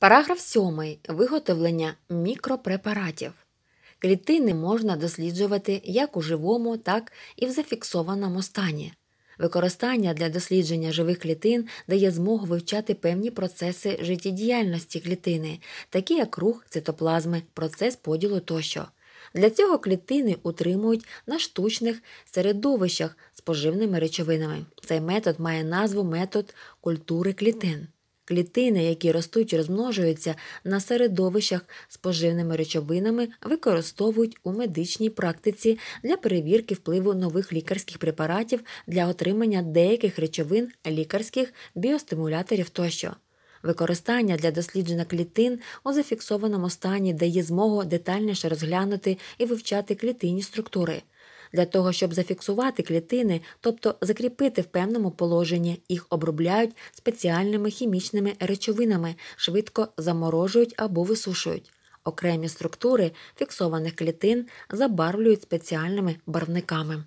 Параграф 7. Виготовлення мікропрепаратів. Клітини можна досліджувати як у живому, так і в зафіксованому стані. Використання для дослідження живих клітин дає змогу вивчати певні процеси життєдіяльності клітини, такі як рух, цитоплазми, процес поділу тощо. Для цього клітини утримують на штучних середовищах з поживними речовинами. Цей метод має назву метод культури клітин. Клітини, які ростуть і розмножуються на середовищах з поживними речовинами, використовують у медичній практиці для перевірки впливу нових лікарських препаратів для отримання деяких речовин лікарських біостимуляторів тощо. Використання для дослідження клітин у зафіксованому стані дає змогу детальніше розглянути і вивчати клітинні структури. Для того, щоб зафіксувати клітини, тобто закріпити в певному положенні, їх обробляють спеціальними хімічними речовинами, швидко заморожують або висушують. Окремі структури фіксованих клітин забарвлюють спеціальними барвниками.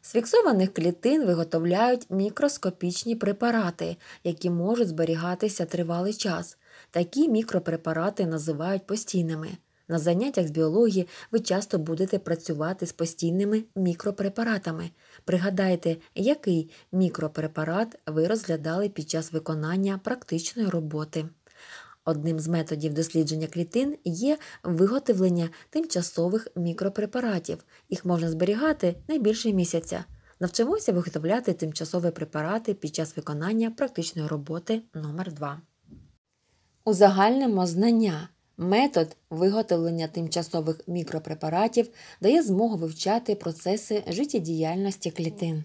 З фіксованих клітин виготовляють мікроскопічні препарати, які можуть зберігатися тривалий час. Такі мікропрепарати називають постійними. На заняттях з біології ви часто будете працювати з постійними мікропрепаратами. Пригадайте, який мікропрепарат ви розглядали під час виконання практичної роботи. Одним з методів дослідження клітин є виготовлення тимчасових мікропрепаратів. Їх можна зберігати найбільше місяця. Навчимося виготовляти тимчасові препарати під час виконання практичної роботи номер 2 Узагальнимо знання. Метод виготовлення тимчасових мікропрепаратів дає змогу вивчати процеси життєдіяльності клітин.